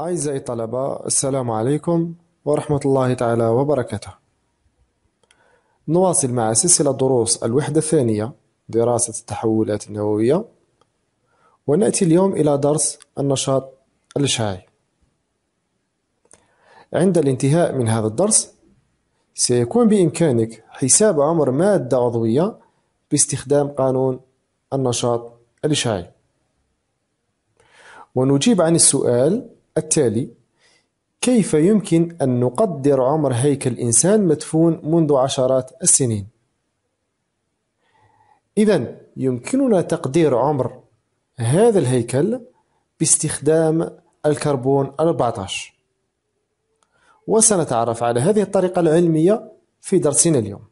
أعزائي الطلبة السلام عليكم ورحمة الله تعالى وبركاته نواصل مع سلسلة دروس الوحدة الثانية دراسة التحولات النووية ونأتي اليوم إلى درس النشاط الإشعاعي عند الانتهاء من هذا الدرس سيكون بإمكانك حساب عمر مادة عضوية باستخدام قانون النشاط الإشعاعي ونجيب عن السؤال التالي كيف يمكن أن نقدر عمر هيكل إنسان مدفون منذ عشرات السنين؟ إذا يمكننا تقدير عمر هذا الهيكل باستخدام الكربون 14 وسنتعرف على هذه الطريقة العلمية في درسنا اليوم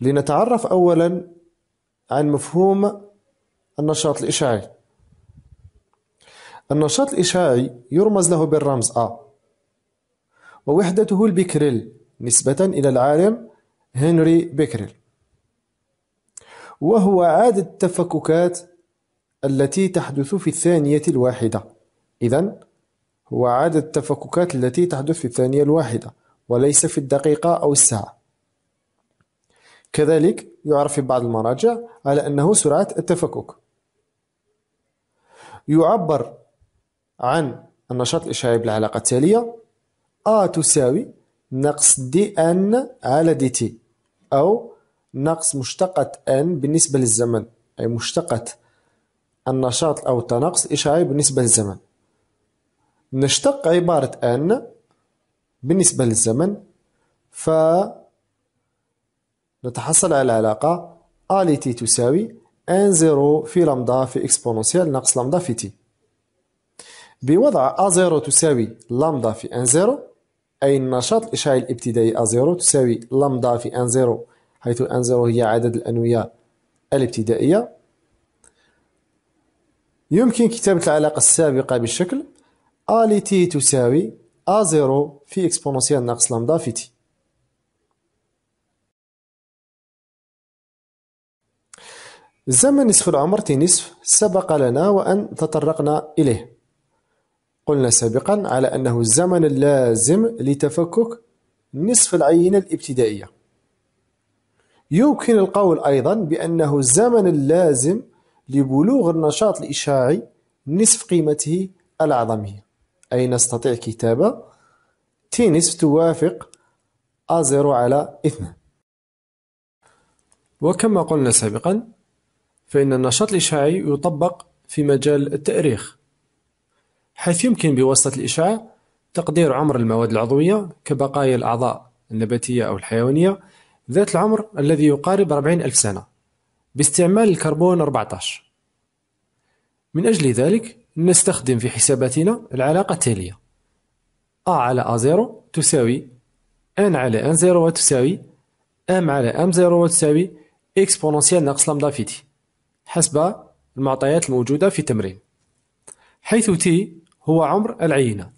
لنتعرف أولا عن مفهوم النشاط الإشعاعي النشاط الإشعاعي يرمز له بالرمز A ووحدته البكريل نسبة إلى العالم هنري بكريل وهو عدد التفككات التي تحدث في الثانية الواحدة إذا هو عدد التفككات التي تحدث في الثانية الواحدة وليس في الدقيقة أو الساعة كذلك يعرف في بعض المراجع على أنه سرعة التفكك يعبر عن النشاط الإشعاعي بالعلاقة التالية A تساوي ناقص دي ان على دي تي أو ناقص مشتقة n بالنسبة للزمن أي مشتقة النشاط أو التناقص الإشعاعي بالنسبة للزمن نشتق عبارة n بالنسبة للزمن ف نتحصل على العلاقة A لتي تساوي أن زيرو في لمدا في إكسبونونسيال ناقص لمدا في تي بوضع A0 تساوي لامدا في N0 أي النشاط الإشعاعي الابتدائي A0 تساوي لامدا في N0 حيث N0 هي عدد الأنوية الابتدائية يمكن كتابة العلاقة السابقة بالشكل A لT تساوي A0 في إكسبونونسيال ناقص لامدا في T زمن نصف العمر تي نصف سبق لنا وأن تطرقنا إليه قلنا سابقا على أنه الزمن اللازم لتفكك نصف العينة الابتدائية يمكن القول أيضا بأنه الزمن اللازم لبلوغ النشاط الإشعاعي نصف قيمته العظمية أي نستطيع كتابة تي نصف توافق أزر على اثنان وكما قلنا سابقا فإن النشاط الإشعاعي يطبق في مجال التأريخ حيث يمكن بواسطة الإشعاع تقدير عمر المواد العضوية كبقايا الأعضاء النباتية أو الحيوانية ذات العمر الذي يقارب 40 ألف سنة باستعمال الكربون 14 من أجل ذلك نستخدم في حساباتنا العلاقة التالية A على A0 تساوي N على N0 وتساوي M على M0 وتساوي إكسبونونسيال ناقص لامدا في تي حسب المعطيات الموجودة في التمرين حيث تي هو عمر العينة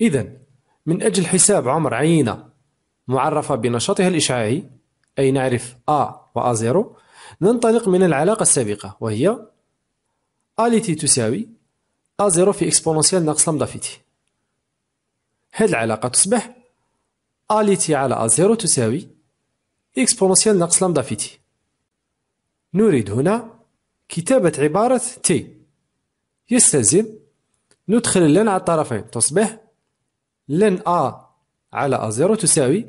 إذا من أجل حساب عمر عينة معرفة بنشاطها الإشعاعي أي نعرف A و A0 ننطلق من العلاقة السابقة وهي A التي تساوي A0 في اكسبونونسيال ناقص لمدة في تي هذه العلاقة تصبح A التي على A0 تساوي اكسبونونسيال ناقص لمدة في تي نريد هنا كتابة عبارة تي يستلزم ندخل لن على الطرفين تصبح لن أ على زيرو تساوي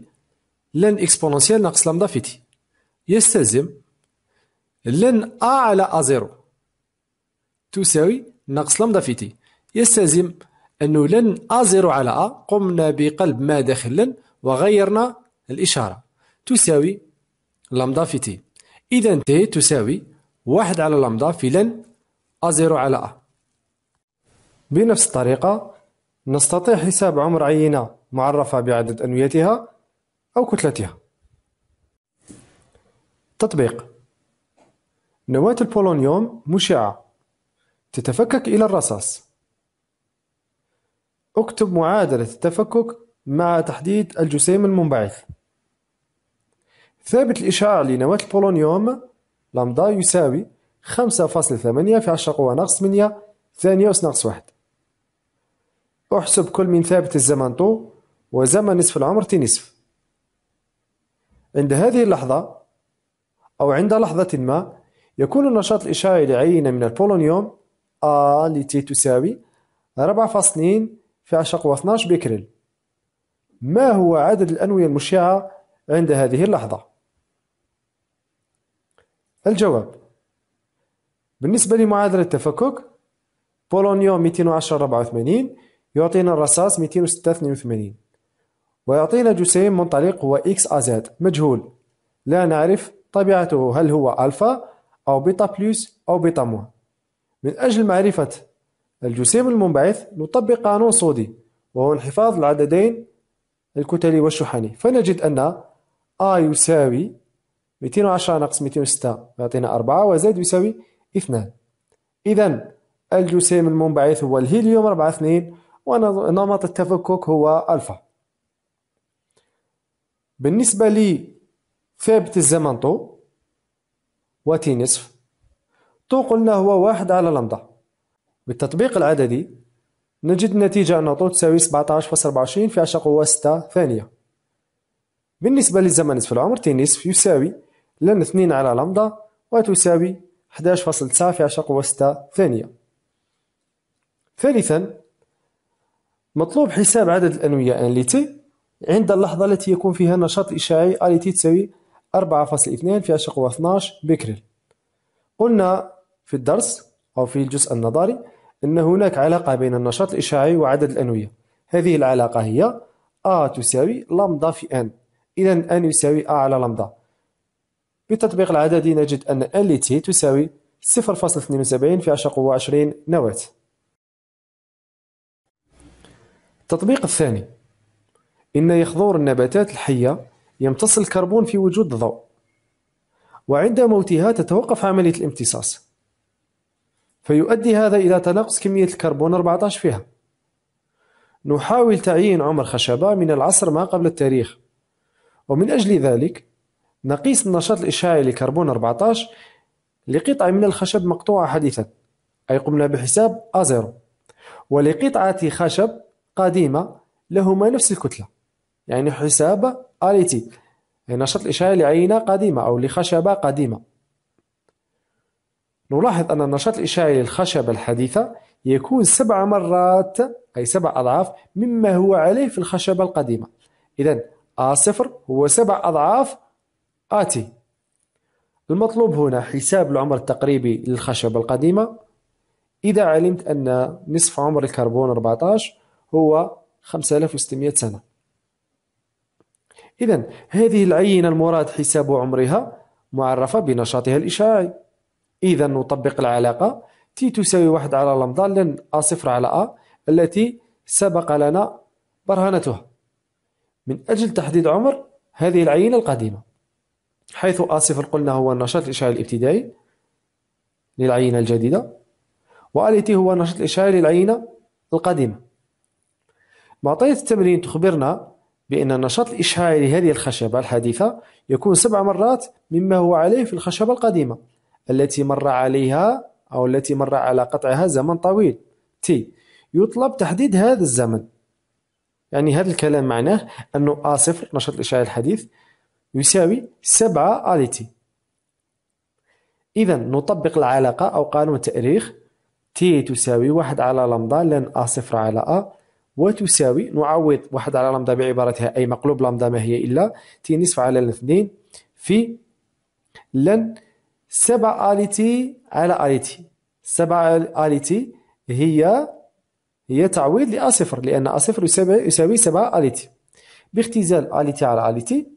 لن إكسبونونسيال ناقص لامدا في تي يستلزم لن أ على زيرو تساوي ناقص لامدا في تي يستلزم أنه لن ا زيرو على أ قمنا بقلب ما داخل لن وغيرنا الإشارة تساوي لامدا في تي إذا تي تساوي واحد على لامدا في لن زيرو على أ بنفس الطريقة نستطيع حساب عمر عينة معرفة بعدد أنويتها أو كتلتها تطبيق نواة البولونيوم مشعة تتفكك إلى الرصاص اكتب معادلة التفكك مع تحديد الجسيم المنبعث ثابت الإشعاع لنواة البولونيوم لامدا يساوي خمسة ثمانية في عشرة قوة ناقص ثمانية ثانية أس ناقص واحد احسب كل من ثابت الزمن طو وزمن نصف العمر تي نصف عند هذه اللحظة أو عند لحظة ما يكون النشاط الإشعاعي لعينة من البولونيوم A لتي تساوي فاصلين في عشرة قوة 12 بكريل ما هو عدد الأنوية المشعة عند هذه اللحظة؟ الجواب بالنسبة لمعادلة التفكك بولونيوم 210 84 يعطينا الرصاص 206 82 ويعطينا جسيم منطلق هو إكس أزاد مجهول لا نعرف طبيعته هل هو ألفا أو بيتا بلس أو بيتا موان من أجل معرفة الجسيم المنبعث نطبق قانون صودي وهو انحفاظ العددين الكتلي والشحني فنجد أن A يساوي 210 ناقص 206 يعطينا 4 وزد يساوي 2 إذا الجسيم المنبعث هو الهيليوم 4 2 ونمط التفكك هو ألفا بالنسبة لثابت الزمن طو وتي نصف طو قلنا هو واحد على لمضة بالتطبيق العددي نجد النتيجة أن طو تساوي 17.24 في عشرة قوة 6 ثانية بالنسبة للزمن نصف العمر تي نصف يساوي لن 2 على لامدا وتساوي 11.9 في 10 قوة 6 ثانية ثالثا مطلوب حساب عدد الأنوية ان تي عند اللحظة التي يكون فيها النشاط الإشعاعي ال تي تساوي 4.2 في 10 قوة 12 بكريل قلنا في الدرس أو في الجزء النظري أن هناك علاقة بين النشاط الإشعاعي وعدد الأنوية هذه العلاقة هي A تساوي لامدا في N إذا N يساوي A على لامدا بالتطبيق العددي نجد أن ال تي e تساوي 0.72 في 10 قوة 20 نواة التطبيق الثاني إن يخضور النباتات الحية يمتص الكربون في وجود الضوء وعند موتها تتوقف عملية الامتصاص فيؤدي هذا إلى تناقص كمية الكربون 14 فيها نحاول تعيين عمر خشبة من العصر ما قبل التاريخ ومن أجل ذلك نقيس النشاط الإشعاعي لكربون 14 لقطعة من الخشب مقطوعة حديثا أي قمنا بحساب A0 ولقطعة خشب قديمة لهما نفس الكتلة يعني حساب اليتي نشاط الإشعاعي لعينة قديمة أو لخشبة قديمة نلاحظ أن النشاط الإشعاعي للخشبة الحديثة يكون سبع مرات أي سبع أضعاف مما هو عليه في الخشبة القديمة إذا A0 هو سبع أضعاف آتي المطلوب هنا حساب العمر التقريبي للخشبة القديمة إذا علمت أن نصف عمر الكربون 14 هو 5600 سنة إذا هذه العينة المراد حساب عمرها معرفة بنشاطها الإشعاعي إذا نطبق العلاقة تي تساوي واحد على لمضة لن أ صفر على أ التي سبق لنا برهنتها من أجل تحديد عمر هذه العينة القديمة حيث A0 قلنا هو النشاط الإشعاعي الابتدائي للعينة الجديدة تي هو النشاط الإشعاعي للعينة القديمة معطية التمرين تخبرنا بأن النشاط الإشعاعي لهذه الخشبة الحديثة يكون سبع مرات مما هو عليه في الخشبة القديمة التي مر عليها أو التي مر على قطعها زمن طويل تي يطلب تحديد هذا الزمن يعني هذا الكلام معناه أنه A0 نشاط الإشعاعي الحديث يساوي سبعة اليتي إذا نطبق العلاقة أو قانون التأريخ تي تساوي واحد على لمدا لن أ صفر على أ وتساوي نعوض واحد على لمدا بعبارتها أي مقلوب لمدا ما هي إلا تي نصف على لن اثنين في لن سبعة اليتي على اليتي سبعة اليتي هي هي تعويض لأ صفر لأن أ صفر يساوي سبعة اليتي باختزال اليتي على اليتي